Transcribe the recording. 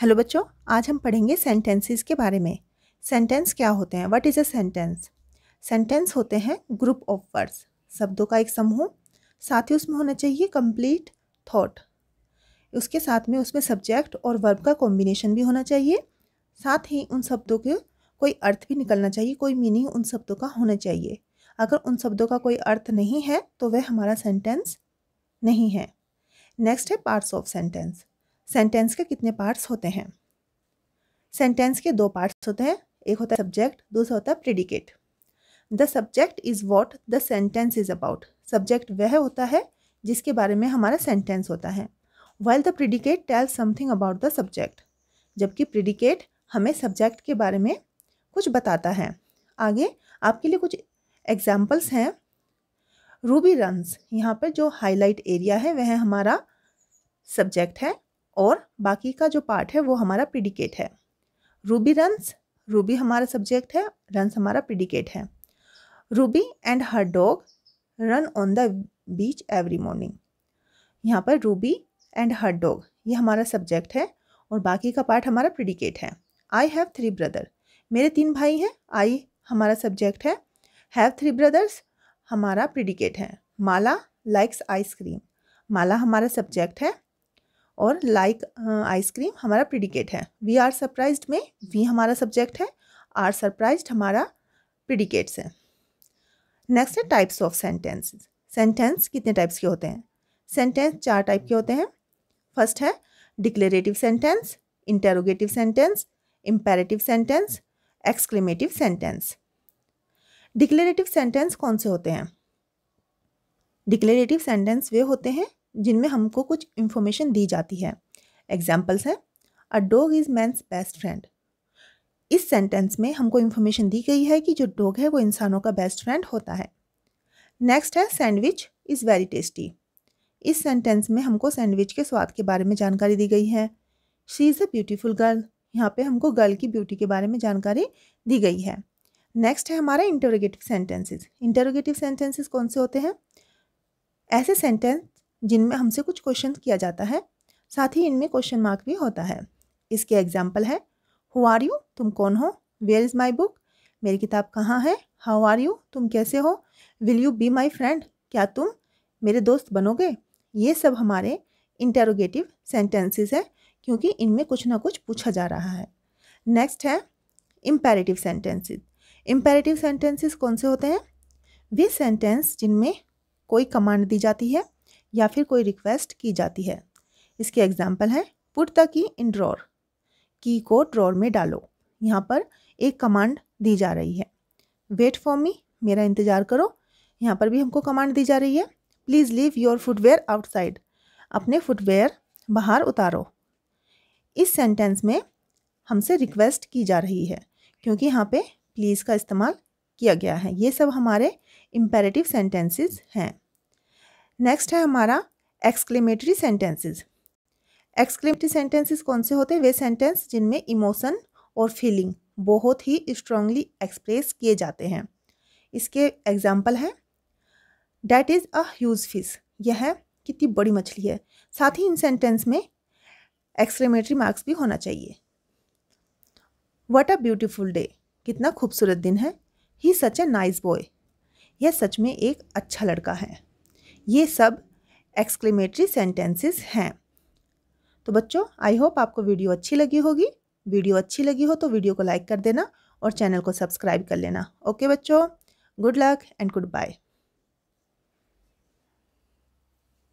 hello बच्चों आज हम पढ़ेंगे सेंटेंसेस के बारे में सेंटेंस क्या होते हैं what is a sentence sentence होते हैं ग्रुप ऑफ वर्ड्स शब्दों का एक समूह साथ ही उसमें होना चाहिए कंप्लीट थॉट उसके साथ में उसमें सब्जेक्ट और वर्ब का कॉम्बिनेशन भी होना चाहिए साथ ही उन शब्दों के कोई अर्थ भी निकलना चाहिए कोई मीनिंग उन शब्दों का होना चाहिए अगर उन शब्दों का कोई अर्थ नहीं है तो वह हमारा सेंटेंस नहीं है नेक्स्ट है पार्ट्स ऑफ सेंटेंस सेंटेंस के कितने पार्ट्स होते हैं सेंटेंस के दो पार्ट्स होते हैं एक होता है सब्जेक्ट दूसरा होता है predicate the subject is what the sentence is about subject वह होता है जिसके बारे में हमारा सेंटेंस होता है well the predicate tell something about the subject जबकि प्रिडिकेट हमें सब्जेक्ट के बारे में कुछ बताता है आगे आपके लिए कुछ एग्जाम्पल्स हैं रूबी रन्स यहाँ पर जो हाईलाइट एरिया है वह हमारा सब्जेक्ट है और बाकी का जो पार्ट है वो हमारा प्रिडिकेट है रूबी रंस रूबी हमारा सब्जेक्ट है रंस हमारा प्रिडिकेट है Ruby and her dog run on the beach every morning यहाँ पर रूबी एंड हर डॉग ये हमारा सब्जेक्ट है और बाकी का पार्ट हमारा प्रिडिकेट है आई हैव थ्री ब्रदर मेरे तीन भाई हैं आई हमारा सब्जेक्ट है हैव थ्री ब्रदर्स हमारा प्रिडिकेट है माला लाइक्स आइसक्रीम माला हमारा सब्जेक्ट है और लाइक आइसक्रीम हमारा प्रिडिकेट है वी आर सरप्राइज में वी हमारा सब्जेक्ट है आर सरप्राइज हमारा प्रिडिकेट्स है नेक्स्ट है टाइप्स ऑफ सेंटेंस सेंटेंस कितने टाइप्स के होते हैं सेंटेंस चार टाइप के होते हैं फर्स्ट है declarative sentence interrogative sentence imperative sentence exclamative sentence declarative sentence कौन से होते हैं डिक्लेरेटिव सेंटेंस वे होते हैं जिनमें हमको कुछ इंफॉर्मेशन दी जाती है एग्जाम्पल्स हैं a dog is man's best friend इस सेंटेंस में हमको इन्फॉर्मेशन दी गई है कि जो डॉग है वो इंसानों का बेस्ट फ्रेंड होता है नेक्स्ट है सैंडविच इज़ वेरी टेस्टी इस सेंटेंस में हमको सैंडविच के स्वाद के बारे में जानकारी दी गई है she is a beautiful girl यहाँ पे हमको गर्ल की ब्यूटी के बारे में जानकारी दी गई है नेक्स्ट है हमारा इंटरोगेटिव सेंटेंसेस इंटरोगेटिव सेंटेंसेस कौन से होते हैं ऐसे सेंटेंस जिनमें हमसे कुछ क्वेश्चन किया जाता है साथ ही इनमें क्वेश्चन मार्क भी होता है इसके एग्जाम्पल है हु आर यू तुम कौन हो वेयर इज़ माई बुक मेरी किताब कहाँ है हाउ आर यू तुम कैसे हो will you be my friend क्या तुम मेरे दोस्त बनोगे ये सब हमारे इंटेरोगेटिव सेंटेंसेस है क्योंकि इनमें कुछ ना कुछ पूछा जा रहा है नेक्स्ट है इम्पेरेटिव सेंटेंसेस इम्पेरेटिव सेंटेंसेस कौन से होते हैं वे सेंटेंस जिनमें कोई कमांड दी जाती है या फिर कोई रिक्वेस्ट की जाती है इसके एग्जाम्पल हैं put the key in drawer की को ड्रॉर में डालो यहाँ पर एक कमांड दी जा रही है वेट फॉर मी मेरा इंतज़ार करो यहाँ पर भी हमको कमांड दी जा रही है please leave your footwear outside अपने फुटवेयर बाहर उतारो इस सेंटेंस में हमसे रिक्वेस्ट की जा रही है क्योंकि यहाँ पे प्लीज़ का इस्तेमाल किया गया है ये सब हमारे इम्पेरेटिव सेंटेंसेस हैं नेक्स्ट है हमारा एक्सक्लेमेटरी सेंटेंसेस एक्सक्लेमेटरी सेंटेंसेस कौन से होते हैं वे सेंटेंस जिनमें इमोशन और फीलिंग बहुत ही स्ट्रांगली एक्सप्रेस किए जाते हैं इसके एग्जाम्पल हैं that is a huge fish यह है कितनी बड़ी मछली है साथ ही इन सेंटेंस में एक्सक्लेमेटरी मार्क्स भी होना चाहिए वट अ ब्यूटिफुल डे कितना खूबसूरत दिन है ही सच ए नाइस बॉय यह सच में एक अच्छा लड़का है ये सब एक्सक्लेमेटरी सेंटेंसेस हैं तो बच्चों आई होप आपको वीडियो अच्छी लगी होगी वीडियो अच्छी लगी हो तो वीडियो को लाइक कर देना और चैनल को सब्सक्राइब कर लेना ओके बच्चों good luck and good bye